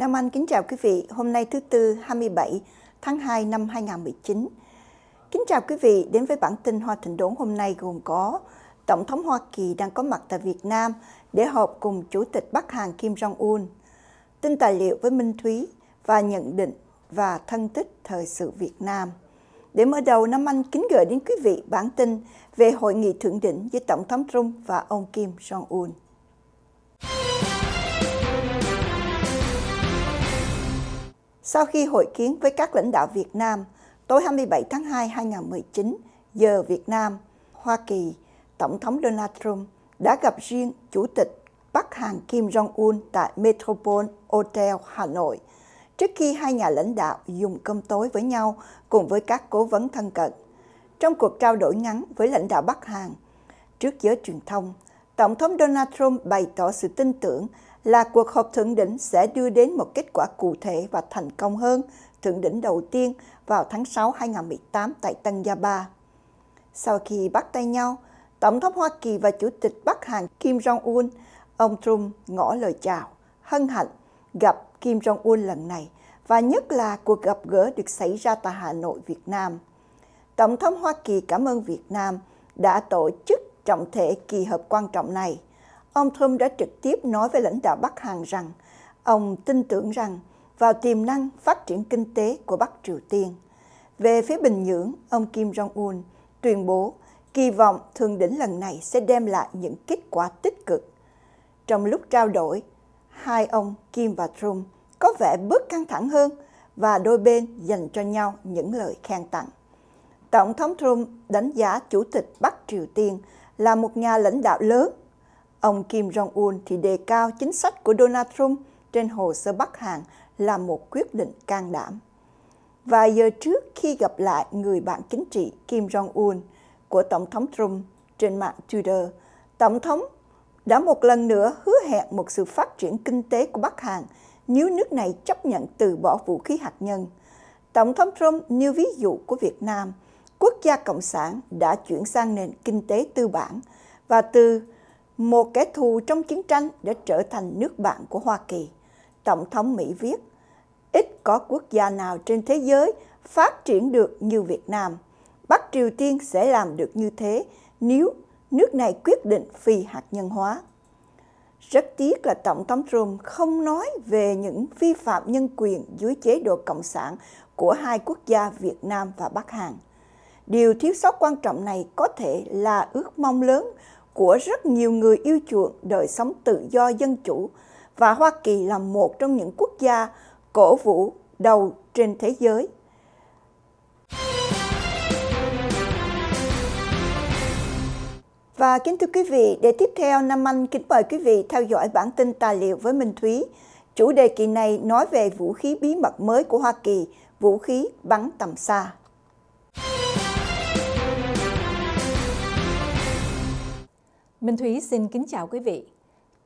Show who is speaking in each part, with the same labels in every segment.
Speaker 1: Nam Anh kính chào quý vị. Hôm nay thứ Tư 27 tháng 2 năm 2019. Kính chào quý vị đến với bản tin Hoa Thịnh Đốn hôm nay gồm có Tổng thống Hoa Kỳ đang có mặt tại Việt Nam để họp cùng Chủ tịch Bắc Hàn Kim Jong-un, tin tài liệu với Minh Thúy và nhận định và thân tích thời sự Việt Nam. Để mở đầu, Nam Anh kính gửi đến quý vị bản tin về hội nghị thượng đỉnh giữa Tổng thống Trung và ông Kim Jong-un. sau khi hội kiến với các lãnh đạo Việt Nam tối 27 tháng 2 2019 giờ Việt Nam, Hoa Kỳ, Tổng thống Donald Trump đã gặp riêng Chủ tịch Bắc Hàn Kim Jong-un tại Metropole Hotel Hà Nội trước khi hai nhà lãnh đạo dùng cơm tối với nhau cùng với các cố vấn thân cận. Trong cuộc trao đổi ngắn với lãnh đạo Bắc Hàn, trước giới truyền thông, Tổng thống Donald Trump bày tỏ sự tin tưởng là cuộc họp thượng đỉnh sẽ đưa đến một kết quả cụ thể và thành công hơn thượng đỉnh đầu tiên vào tháng 6 2018 tại Tân Gia Ba. Sau khi bắt tay nhau, Tổng thống Hoa Kỳ và Chủ tịch Bắc Hàn Kim Jong-un, ông Trump ngỏ lời chào, hân hạnh gặp Kim Jong-un lần này và nhất là cuộc gặp gỡ được xảy ra tại Hà Nội, Việt Nam. Tổng thống Hoa Kỳ cảm ơn Việt Nam đã tổ chức trọng thể kỳ họp quan trọng này – Ông Trump đã trực tiếp nói với lãnh đạo Bắc Hàn rằng ông tin tưởng rằng vào tiềm năng phát triển kinh tế của Bắc Triều Tiên. Về phía Bình Nhưỡng, ông Kim Jong-un tuyên bố kỳ vọng thượng đỉnh lần này sẽ đem lại những kết quả tích cực. Trong lúc trao đổi, hai ông Kim và Trump có vẻ bớt căng thẳng hơn và đôi bên dành cho nhau những lời khen tặng. Tổng thống Trump đánh giá Chủ tịch Bắc Triều Tiên là một nhà lãnh đạo lớn Ông Kim Jong-un thì đề cao chính sách của Donald Trump trên hồ sơ Bắc Hàn là một quyết định can đảm. Vài giờ trước khi gặp lại người bạn chính trị Kim Jong-un của Tổng thống Trump trên mạng Twitter, Tổng thống đã một lần nữa hứa hẹn một sự phát triển kinh tế của Bắc Hàn nếu nước này chấp nhận từ bỏ vũ khí hạt nhân. Tổng thống Trump như ví dụ của Việt Nam, quốc gia Cộng sản đã chuyển sang nền kinh tế tư bản và từ một kẻ thù trong chiến tranh đã trở thành nước bạn của Hoa Kỳ. Tổng thống Mỹ viết, ít có quốc gia nào trên thế giới phát triển được như Việt Nam. Bắc Triều Tiên sẽ làm được như thế nếu nước này quyết định phi hạt nhân hóa. Rất tiếc là Tổng thống Trump không nói về những vi phạm nhân quyền dưới chế độ Cộng sản của hai quốc gia Việt Nam và Bắc Hàn. Điều thiếu sót quan trọng này có thể là ước mong lớn của rất nhiều người yêu chuộng đời sống tự do dân chủ và Hoa Kỳ là một trong những quốc gia cổ vũ đầu trên thế giới. Và kính thưa quý vị, để tiếp theo Nam Anh kính mời quý vị theo dõi bản tin tài liệu với Minh Thúy. Chủ đề kỳ này nói về vũ khí bí mật mới của Hoa Kỳ, vũ khí bắn tầm xa. Minh
Speaker 2: Thúy xin kính chào quý vị.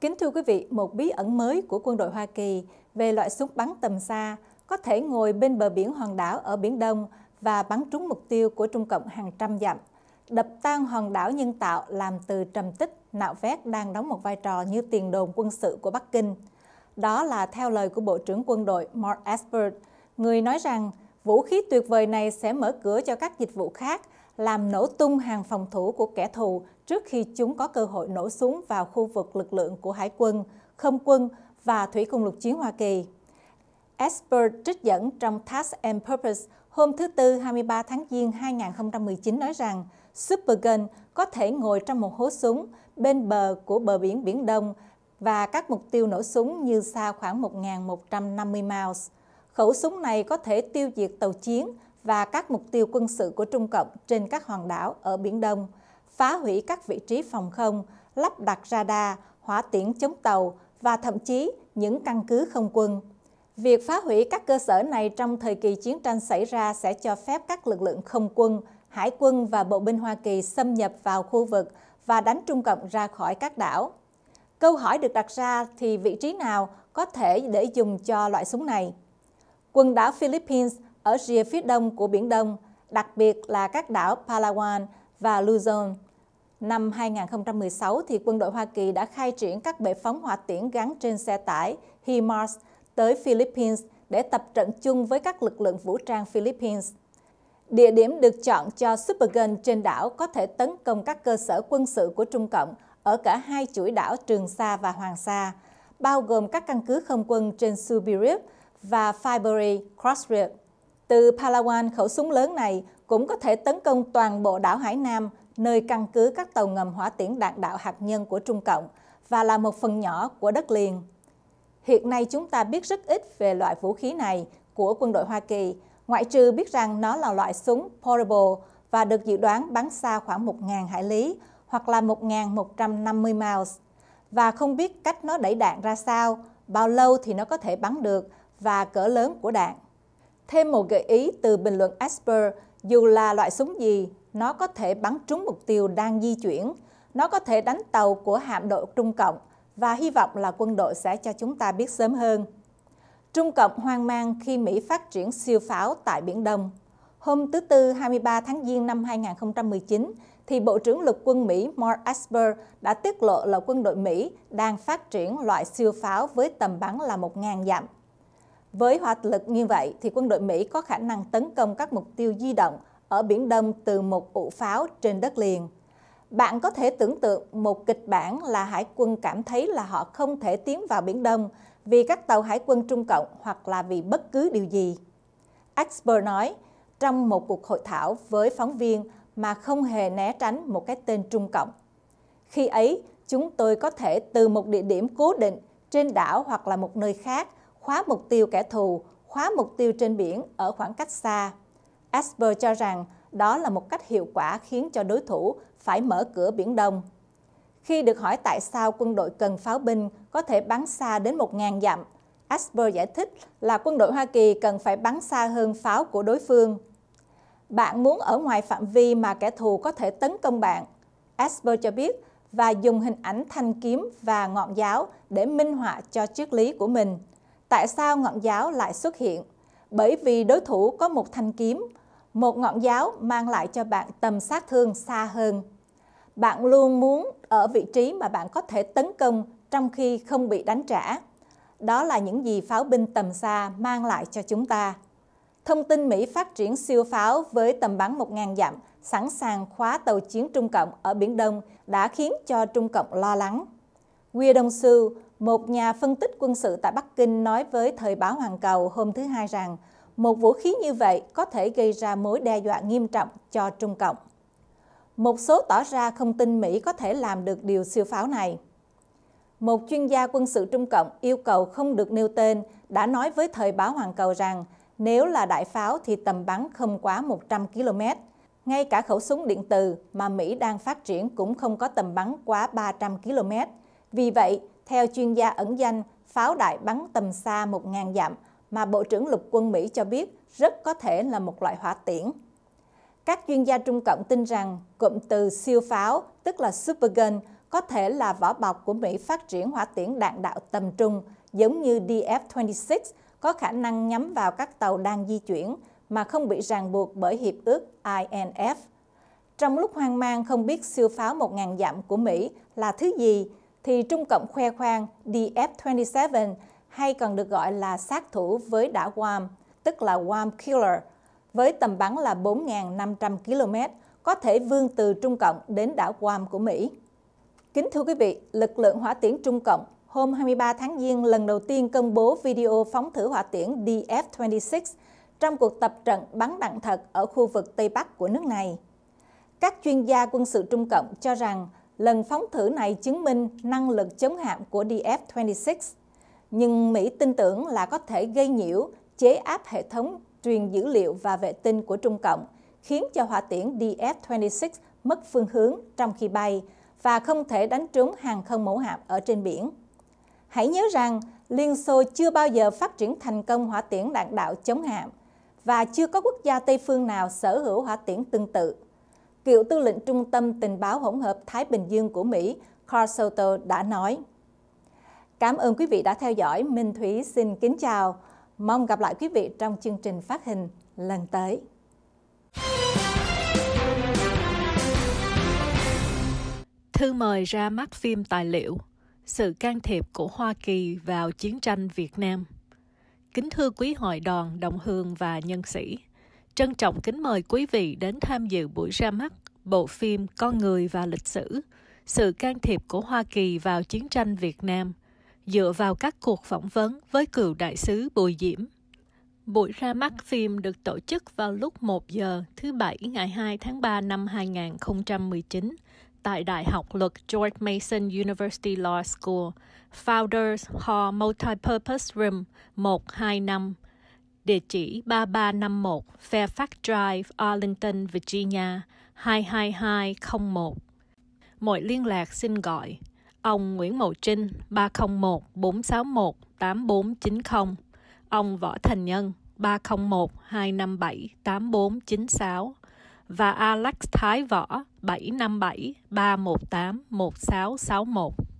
Speaker 2: Kính thưa quý vị, một bí ẩn mới của quân đội Hoa Kỳ về loại súng bắn tầm xa có thể ngồi bên bờ biển hòn đảo ở Biển Đông và bắn trúng mục tiêu của Trung Cộng hàng trăm dặm, đập tan hòn đảo nhân tạo làm từ trầm tích, nạo vét đang đóng một vai trò như tiền đồn quân sự của Bắc Kinh. Đó là theo lời của Bộ trưởng quân đội Mark Esper, người nói rằng vũ khí tuyệt vời này sẽ mở cửa cho các dịch vụ khác, làm nổ tung hàng phòng thủ của kẻ thù trước khi chúng có cơ hội nổ súng vào khu vực lực lượng của Hải quân, Không quân và Thủy quân lục chiến Hoa Kỳ. Esper trích dẫn trong Task and Purpose hôm thứ Tư 23 tháng Giêng 2019 nói rằng Supergun có thể ngồi trong một hố súng bên bờ của bờ biển Biển Đông và các mục tiêu nổ súng như xa khoảng 1.150 miles. Khẩu súng này có thể tiêu diệt tàu chiến và các mục tiêu quân sự của Trung Cộng trên các hòn đảo ở Biển Đông – phá hủy các vị trí phòng không, lắp đặt radar, hỏa tiễn chống tàu và thậm chí những căn cứ không quân. Việc phá hủy các cơ sở này trong thời kỳ chiến tranh xảy ra sẽ cho phép các lực lượng không quân, hải quân và bộ binh Hoa Kỳ xâm nhập vào khu vực và đánh Trung Cộng ra khỏi các đảo. Câu hỏi được đặt ra thì vị trí nào có thể để dùng cho loại súng này? Quần đảo Philippines ở rìa phía đông của Biển Đông, đặc biệt là các đảo Palawan, và Luzon. Năm 2016, thì quân đội Hoa Kỳ đã khai triển các bệ phóng hỏa tiễn gắn trên xe tải HIMARS tới Philippines để tập trận chung với các lực lượng vũ trang Philippines. Địa điểm được chọn cho Supergun trên đảo có thể tấn công các cơ sở quân sự của Trung Cộng ở cả hai chuỗi đảo Trường Sa và Hoàng Sa, bao gồm các căn cứ không quân trên Subirip và Fibery Crossrip. Từ Palawan, khẩu súng lớn này cũng có thể tấn công toàn bộ đảo Hải Nam, nơi căn cứ các tàu ngầm hỏa tiễn đạn đạo hạt nhân của Trung Cộng và là một phần nhỏ của đất liền. Hiện nay chúng ta biết rất ít về loại vũ khí này của quân đội Hoa Kỳ, ngoại trừ biết rằng nó là loại súng portable và được dự đoán bắn xa khoảng 1.000 hải lý hoặc là 1.150 miles và không biết cách nó đẩy đạn ra sao, bao lâu thì nó có thể bắn được và cỡ lớn của đạn. Thêm một gợi ý từ bình luận Asper, dù là loại súng gì, nó có thể bắn trúng mục tiêu đang di chuyển, nó có thể đánh tàu của hạm đội Trung Cộng và hy vọng là quân đội sẽ cho chúng ta biết sớm hơn. Trung Cộng hoang mang khi Mỹ phát triển siêu pháo tại Biển Đông. Hôm thứ Tư 23 tháng Giêng năm 2019, thì Bộ trưởng Lục quân Mỹ Mark Esper đã tiết lộ là quân đội Mỹ đang phát triển loại siêu pháo với tầm bắn là 1.000 dặm. Với hỏa lực như vậy thì quân đội Mỹ có khả năng tấn công các mục tiêu di động ở Biển Đông từ một ụ pháo trên đất liền. Bạn có thể tưởng tượng một kịch bản là hải quân cảm thấy là họ không thể tiến vào Biển Đông vì các tàu hải quân Trung Cộng hoặc là vì bất cứ điều gì. Expert nói trong một cuộc hội thảo với phóng viên mà không hề né tránh một cái tên Trung Cộng. Khi ấy, chúng tôi có thể từ một địa điểm cố định trên đảo hoặc là một nơi khác khóa mục tiêu kẻ thù, khóa mục tiêu trên biển ở khoảng cách xa. Asper cho rằng đó là một cách hiệu quả khiến cho đối thủ phải mở cửa Biển Đông. Khi được hỏi tại sao quân đội cần pháo binh có thể bắn xa đến 1.000 dặm, Asper giải thích là quân đội Hoa Kỳ cần phải bắn xa hơn pháo của đối phương. Bạn muốn ở ngoài phạm vi mà kẻ thù có thể tấn công bạn. Asper cho biết và dùng hình ảnh thanh kiếm và ngọn giáo để minh họa cho triết lý của mình. Tại sao ngọn giáo lại xuất hiện? Bởi vì đối thủ có một thanh kiếm, một ngọn giáo mang lại cho bạn tầm sát thương xa hơn. Bạn luôn muốn ở vị trí mà bạn có thể tấn công trong khi không bị đánh trả. Đó là những gì pháo binh tầm xa mang lại cho chúng ta. Thông tin Mỹ phát triển siêu pháo với tầm bắn 1.000 dặm sẵn sàng khóa tàu chiến Trung Cộng ở Biển Đông đã khiến cho Trung Cộng lo lắng. Quy Đông Sư một nhà phân tích quân sự tại Bắc Kinh nói với Thời báo Hoàn Cầu hôm thứ Hai rằng một vũ khí như vậy có thể gây ra mối đe dọa nghiêm trọng cho Trung Cộng. Một số tỏ ra không tin Mỹ có thể làm được điều siêu pháo này. Một chuyên gia quân sự Trung Cộng yêu cầu không được nêu tên đã nói với Thời báo Hoàn Cầu rằng nếu là đại pháo thì tầm bắn không quá 100 km. Ngay cả khẩu súng điện từ mà Mỹ đang phát triển cũng không có tầm bắn quá 300 km. Vì vậy, theo chuyên gia ẩn danh, pháo đại bắn tầm xa 1.000 dặm mà Bộ trưởng Lục quân Mỹ cho biết rất có thể là một loại hỏa tiễn. Các chuyên gia Trung Cộng tin rằng cụm từ siêu pháo, tức là supergun, có thể là vỏ bọc của Mỹ phát triển hỏa tiễn đạn đạo tầm trung, giống như DF-26, có khả năng nhắm vào các tàu đang di chuyển mà không bị ràng buộc bởi hiệp ước INF. Trong lúc hoang mang không biết siêu pháo 1.000 dặm của Mỹ là thứ gì, thì Trung Cộng khoe khoang DF-27 hay còn được gọi là sát thủ với đảo Guam, tức là Guam Killer, với tầm bắn là 4.500 km, có thể vươn từ Trung Cộng đến đảo Guam của Mỹ. Kính thưa quý vị, lực lượng hỏa tiễn Trung Cộng hôm 23 tháng Giêng lần đầu tiên công bố video phóng thử hỏa tiễn DF-26 trong cuộc tập trận bắn đạn thật ở khu vực Tây Bắc của nước này. Các chuyên gia quân sự Trung Cộng cho rằng Lần phóng thử này chứng minh năng lực chống hạm của DF-26, nhưng Mỹ tin tưởng là có thể gây nhiễu, chế áp hệ thống truyền dữ liệu và vệ tinh của Trung Cộng, khiến cho hỏa tiễn DF-26 mất phương hướng trong khi bay và không thể đánh trúng hàng không mẫu hạm ở trên biển. Hãy nhớ rằng, Liên Xô chưa bao giờ phát triển thành công hỏa tiễn đạn đạo chống hạm và chưa có quốc gia Tây phương nào sở hữu hỏa tiễn tương tự cựu tư lệnh Trung tâm Tình báo hỗn hợp Thái Bình Dương của Mỹ Carl Soto đã nói. Cảm ơn quý vị đã theo dõi. Minh Thúy xin kính chào. Mong gặp lại quý vị trong chương trình phát hình lần tới.
Speaker 3: Thư mời ra mắt phim tài liệu Sự can thiệp của Hoa Kỳ vào chiến tranh Việt Nam Kính thưa quý hội đoàn, đồng hương và nhân sĩ, Trân trọng kính mời quý vị đến tham dự buổi ra mắt bộ phim Con người và lịch sử, sự can thiệp của Hoa Kỳ vào chiến tranh Việt Nam, dựa vào các cuộc phỏng vấn với cựu đại sứ Bùi Diễm. Buổi ra mắt phim được tổ chức vào lúc 1 giờ thứ Bảy ngày 2 tháng 3 năm 2019 tại Đại học Luật George Mason University Law School, Founders Hall Multipurpose Room 125, địa chỉ 3351 Fairfax Drive, Arlington, Virginia 22201. Mọi liên lạc xin gọi ông Nguyễn Mậu Trinh 301 461 8490, ông Võ Thành Nhân 301 257 8496 và Alex Thái Võ 757 318 1661.